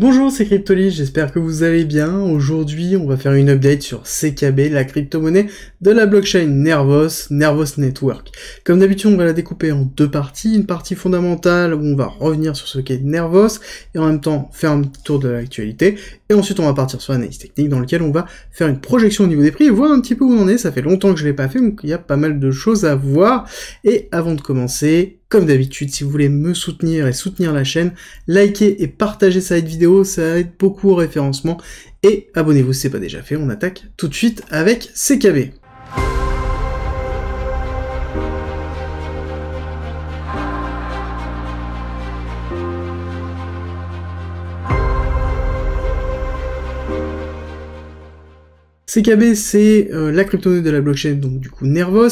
Bonjour, c'est Cryptolis, j'espère que vous allez bien. Aujourd'hui, on va faire une update sur CKB, la crypto-monnaie de la blockchain Nervos, Nervos Network. Comme d'habitude, on va la découper en deux parties. Une partie fondamentale où on va revenir sur ce qu'est Nervos et en même temps faire un tour de l'actualité. Et ensuite, on va partir sur l'analyse technique dans lequel on va faire une projection au niveau des prix et voir un petit peu où on en est. Ça fait longtemps que je l'ai pas fait, donc il y a pas mal de choses à voir. Et avant de commencer, comme d'habitude, si vous voulez me soutenir et soutenir la chaîne, likez et partagez cette vidéo, ça aide beaucoup au référencement. Et abonnez-vous si ce n'est pas déjà fait, on attaque tout de suite avec CKB. CKB, c'est euh, la crypto de la blockchain, donc du coup Nervos.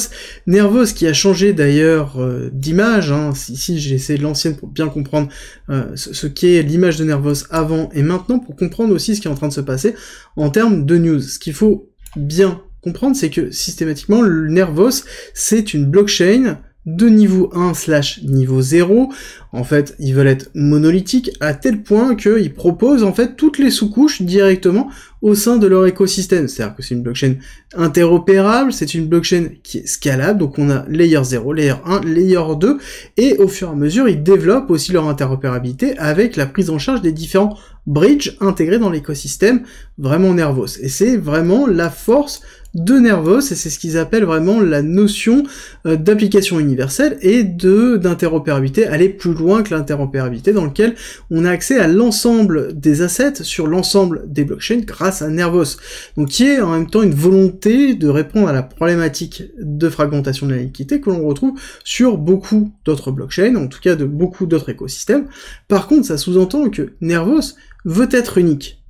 Nervos qui a changé d'ailleurs euh, d'image, ici hein, j'ai essayé de l'ancienne pour bien comprendre euh, ce, qu'est l'image de Nervos avant et maintenant, pour comprendre aussi ce qui est en train de se passer en termes de news. Ce qu'il faut bien comprendre, c'est que systématiquement, le Nervos, c'est une blockchain de niveau 1 slash niveau 0. En fait, ils veulent être monolithiques à tel point qu'ils proposent en fait toutes les sous-couches directement au sein de leur écosystème. C'est-à-dire que c'est une blockchain interopérable, c'est une blockchain qui est scalable, donc on a layer 0, layer 1, layer 2, et au fur et à mesure, ils développent aussi leur interopérabilité avec la prise en charge des différents bridges intégrés dans l'écosystème vraiment Nervos. Et c'est vraiment la force de Nervos, et c'est ce qu'ils appellent vraiment la notion euh, d'application universelle et de d'interopérabilité, aller plus loin que l'interopérabilité, dans lequel on a accès à l'ensemble des assets sur l'ensemble des blockchains à Nervos. Donc qui est en même temps une volonté de répondre à la problématique de fragmentation de la liquidité que l'on retrouve sur beaucoup d'autres blockchains, en tout cas de beaucoup d'autres écosystèmes. Par contre, ça sous-entend que Nervos veut être unique.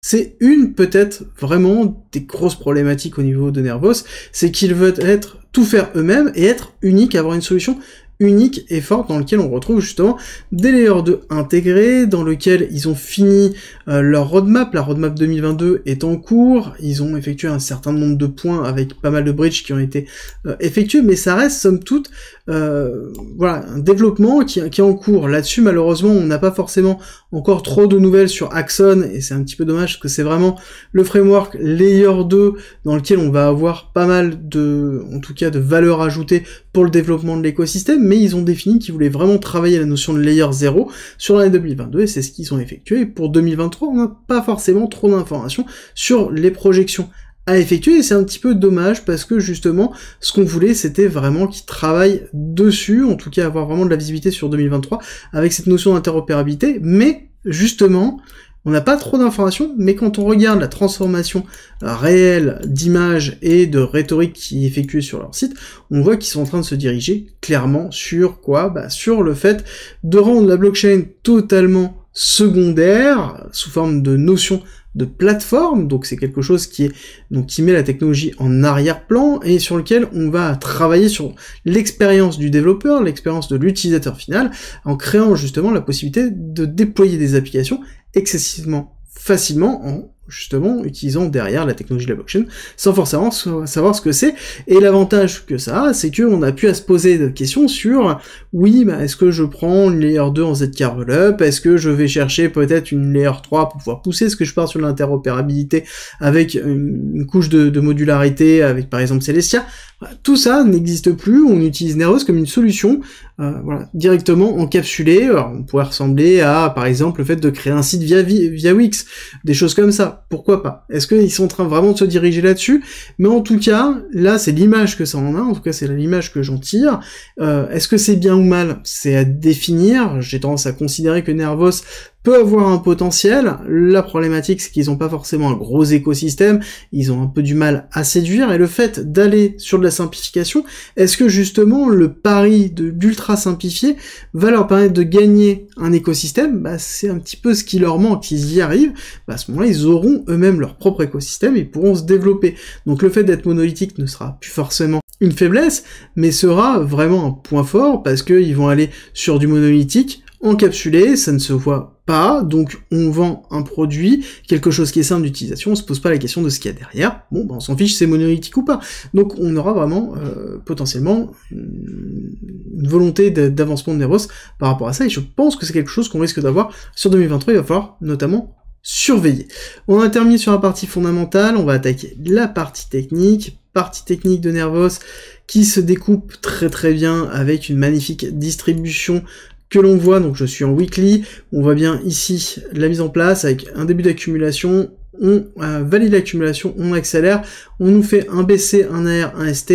C'est une peut-être vraiment des grosses problématiques au niveau de Nervos, c'est qu'ils veulent être tout faire eux-mêmes et être unique, avoir une solution unique et forte dans lequel on retrouve justement des layers 2 intégrés, dans lequel ils ont fini euh, leur roadmap, la roadmap 2022 est en cours, ils ont effectué un certain nombre de points avec pas mal de bridges qui ont été euh, effectués, mais ça reste somme toute euh, voilà, un développement qui, est en cours. Là-dessus, malheureusement, on n'a pas forcément encore trop de nouvelles sur Axon, et c'est un petit peu dommage parce que c'est vraiment le framework Layer 2 dans lequel on va avoir pas mal de, en tout cas, de valeur ajoutée pour le développement de l'écosystème, mais ils ont défini qu'ils voulaient vraiment travailler la notion de Layer 0 sur l'année 2022, et c'est ce qu'ils ont effectué. Et pour 2023, on n'a pas forcément trop d'informations sur les projections à effectuer et c'est un petit peu dommage parce que justement ce qu'on voulait c'était vraiment qu'ils travaillent dessus, en tout cas avoir vraiment de la visibilité sur 2023 avec cette notion d'interopérabilité, mais justement on n'a pas trop d'informations, mais quand on regarde la transformation euh, réelle d'images et de rhétorique qui est effectuée sur leur site, on voit qu'ils sont en train de se diriger clairement sur quoi bah Sur le fait de rendre la blockchain totalement secondaire, sous forme de notion de plateforme, donc c'est quelque chose qui est donc qui met la technologie en arrière-plan et sur lequel on va travailler sur l'expérience du développeur, l'expérience de l'utilisateur final, en créant justement la possibilité de déployer des applications excessivement facilement en justement utilisant derrière la technologie de la blockchain sans forcément savoir ce que c'est. Et l'avantage que ça a, c'est qu'on a pu à se poser des questions sur oui, bah, est-ce que je prends une layer 2 en Rollup? Est-ce que je vais chercher peut-être une layer 3 pour pouvoir pousser ce que je pars sur l'interopérabilité avec une couche de, modularité avec par exemple Celestia bah, tout ça n'existe plus, on utilise Neros comme une solution euh, voilà, directement encapsulée. on pourrait ressembler à, par exemple, le fait de créer un site via Wix, des choses comme ça pourquoi pas Est-ce qu'ils sont en train vraiment de se diriger là-dessus Mais en tout cas, là, c'est l'image que ça en a, en tout cas, c'est l'image que j'en tire. Euh, est-ce que c'est bien ou mal C'est à définir. J'ai tendance à considérer que Nervos peut avoir un potentiel. La problématique, c'est qu'ils n'ont pas forcément un gros écosystème, ils ont un peu du mal à séduire, et le fait d'aller sur de la simplification, est-ce que justement le pari de d'ultra simplifié va leur permettre de gagner un écosystème bah, C'est un petit peu ce qui leur manque. ils y arrivent, bah, à ce moment-là, ils auront eux-mêmes leur propre écosystème et pourront se développer. Donc le fait d'être monolithique ne sera plus forcément une faiblesse, mais sera vraiment un point fort parce qu'ils vont aller sur du monolithique encapsulé, ça ne se voit pas, donc on vend un produit, quelque chose qui est simple d'utilisation, on se pose pas la question de ce qu'il y a derrière, bon ben, on s'en fiche c'est monolithique ou pas, donc on aura vraiment euh, potentiellement une volonté d'avancement de Nervos par rapport à ça, et je pense que c'est quelque chose qu'on risque d'avoir sur 2023, il va falloir notamment surveiller. On a terminé sur la partie fondamentale, on va attaquer la partie technique, partie technique de Nervos qui se découpe très très bien avec une magnifique distribution que l'on voit, donc je suis en weekly, on voit bien ici la mise en place avec un début d'accumulation, on euh, valide l'accumulation, on accélère, on nous fait un BC, un AR, un ST,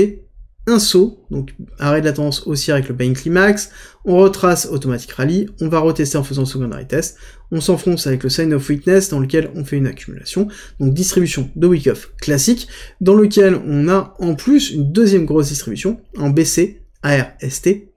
un saut, donc arrêt de la tendance aussi avec le pain climax, on retrace automatique rally, on va retester en faisant le secondary test, on s'enfonce avec le sign of weakness dans lequel on fait une accumulation, donc distribution de week off classique, dans lequel on a en plus une deuxième grosse distribution en BC, AR, ST,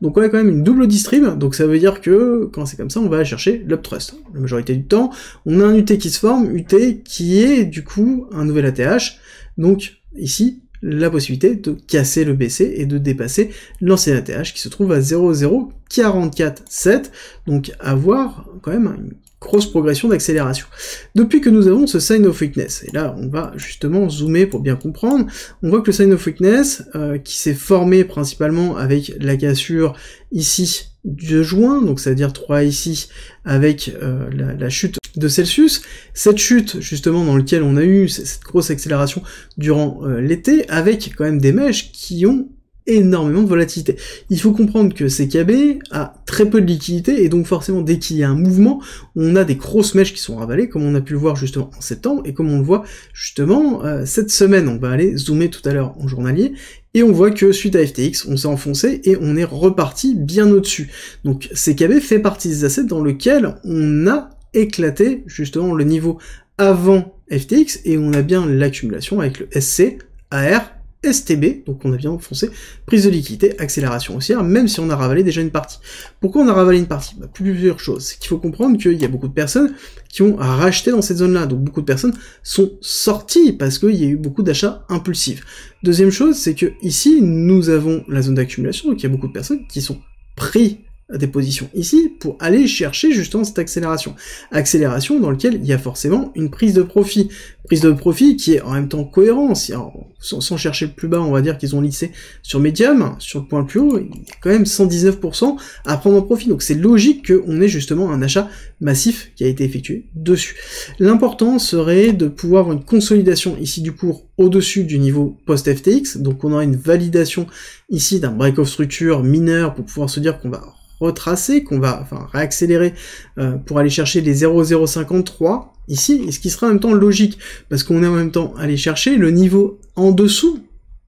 donc on a quand même une double distrib, donc ça veut dire que quand c'est comme ça, on va chercher l'uptrust. La majorité du temps, on a un UT qui se forme, UT qui est du coup un nouvel ATH. Donc ici, la possibilité de casser le BC et de dépasser l'ancien ATH qui se trouve à 00447. Donc avoir quand même une grosse progression d'accélération. Depuis que nous avons ce sign of weakness, et là on va justement zoomer pour bien comprendre, on voit que le sign of weakness, euh, qui s'est formé principalement avec la cassure ici de juin, donc c'est-à-dire 3 ici, avec euh, la, chute de Celsius, cette chute justement dans laquelle on a eu cette grosse accélération durant euh, l'été, avec quand même des mèches qui ont énormément de volatilité. Il faut comprendre que CKB a très peu de liquidité et donc forcément dès qu'il y a un mouvement, on a des grosses mèches qui sont ravalées comme on a pu le voir justement en septembre et comme on le voit justement euh, cette semaine. On va aller zoomer tout à l'heure en journalier et on voit que suite à FTX, on s'est enfoncé et on est reparti bien au-dessus. Donc CKB fait partie des assets dans lesquels on a éclaté justement le niveau avant FTX et on a bien l'accumulation avec le SC, AR, STB, donc on a bien enfoncé, prise de liquidité, accélération haussière, même si on a ravalé déjà une partie. Pourquoi on a ravalé une partie bah, Plusieurs choses. C'est qu'il faut comprendre qu'il y a beaucoup de personnes qui ont racheté dans cette zone-là, donc beaucoup de personnes sont sorties parce qu'il y a eu beaucoup d'achats impulsifs. Deuxième chose, c'est que ici, nous avons la zone d'accumulation, donc il y a beaucoup de personnes qui sont pris des positions ici pour aller chercher justement cette accélération. Accélération dans lequel il y a forcément une prise de profit. Prise de profit qui est en même temps cohérente. Sans, chercher le plus bas, on va dire qu'ils ont lissé sur médium, sur le point le plus haut, il y a quand même 119% à prendre en profit. Donc c'est logique qu'on ait justement un achat massif qui a été effectué dessus. L'important serait de pouvoir avoir une consolidation ici du cours au-dessus du niveau post-FTX. Donc on aura une validation ici d'un break of structure mineur pour pouvoir se dire qu'on va retracer, qu'on va enfin réaccélérer euh, pour aller chercher les 0,053 ici, et ce qui sera en même temps logique, parce qu'on est en même temps allé chercher le niveau en dessous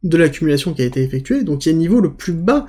de l'accumulation qui a été effectuée, donc il y a le niveau le plus bas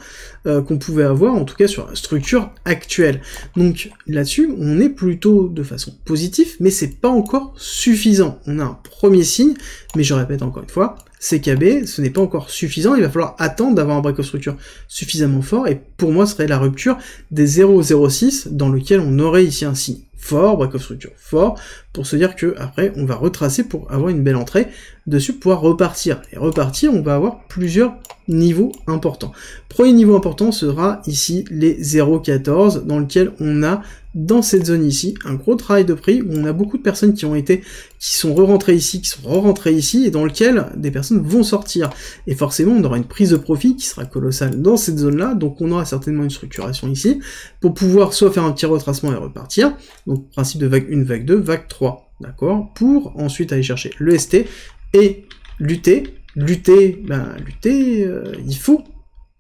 euh, qu'on pouvait avoir, en tout cas sur la structure actuelle. Donc là-dessus, on est plutôt de façon positive, mais c'est pas encore suffisant. On a un premier signe, mais je répète encore une fois, CKB, ce n'est pas encore suffisant, il va falloir attendre d'avoir un break of structure suffisamment fort, et pour moi, ce serait la rupture des 0,06 dans lequel on aurait ici un signe fort, break of structure fort, pour se dire que après on va retracer pour avoir une belle entrée, dessus pouvoir repartir. Et repartir, on va avoir plusieurs niveaux importants. Premier niveau important sera ici les 0,14 dans lequel on a dans cette zone ici, un gros travail de prix où on a beaucoup de personnes qui ont été, qui sont re-rentrées ici, qui sont re-rentrées ici, et dans lequel des personnes vont sortir. Et forcément, on aura une prise de profit qui sera colossale dans cette zone-là, donc on aura certainement une structuration ici, pour pouvoir soit faire un petit retracement et repartir, donc principe de vague 1, vague 2, vague 3, d'accord Pour ensuite aller chercher le ST et lutter, lutter, ben lutter, euh, il faut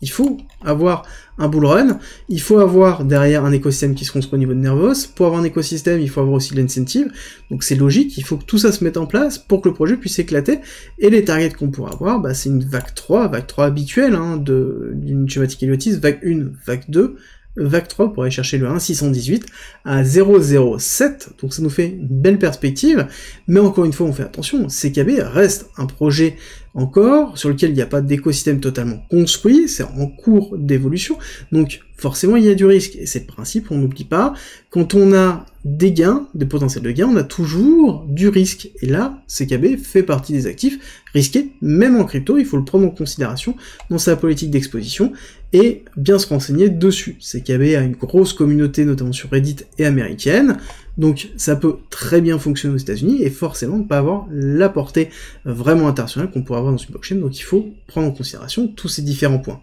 il faut avoir un bull run, il faut avoir derrière un écosystème qui se construit au niveau de Nervos. Pour avoir un écosystème, il faut avoir aussi de l'incentive. Donc c'est logique, il faut que tout ça se mette en place pour que le projet puisse éclater. Et les targets qu'on pourra avoir, bah, c'est une vague 3, vague 3 habituelle hein, d'une schématique Heliotis, vague 1, vague 2, vague 3 pour aller chercher le 618 à 0,07. Donc ça nous fait une belle perspective. Mais encore une fois, on fait attention, CKB reste un projet encore, sur lequel il n'y a pas d'écosystème totalement construit, c'est en cours d'évolution, donc forcément il y a du risque, et c'est le principe, on n'oublie pas, quand on a des gains, des potentiels de gains, on a toujours du risque, et là, CKB fait partie des actifs risqués, même en crypto, il faut le prendre en considération dans sa politique d'exposition, et bien se renseigner dessus. C'est CKB a une grosse communauté, notamment sur Reddit et américaine, donc ça peut très bien fonctionner aux États-Unis et forcément ne pas avoir la portée vraiment internationale qu'on pourrait avoir dans une blockchain, donc il faut prendre en considération tous ces différents points.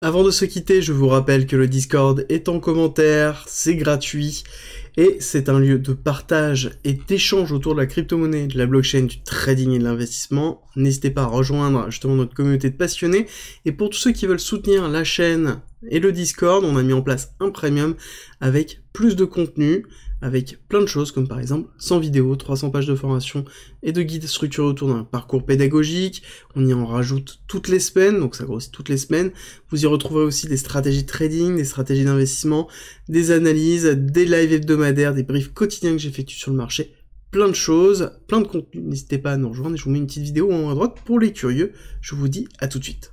Avant de se quitter, je vous rappelle que le Discord est en commentaire, c'est gratuit et c'est un lieu de partage et d'échange autour de la crypto-monnaie, de la blockchain, du trading et de l'investissement. N'hésitez pas à rejoindre justement notre communauté de passionnés et pour tous ceux qui veulent soutenir la chaîne et le Discord, on a mis en place un premium avec plus de contenu avec plein de choses comme par exemple 100 vidéos, 300 pages de formation et de guides structurés autour d'un parcours pédagogique. On y en rajoute toutes les semaines, donc ça grossit toutes les semaines. Vous y retrouverez aussi des stratégies de trading, des stratégies d'investissement, des analyses, des lives hebdomadaires, des briefs quotidiens que j'effectue sur le marché, plein de choses, plein de contenu. N'hésitez pas à nous rejoindre et je vous mets une petite vidéo en haut à droite pour les curieux. Je vous dis à tout de suite.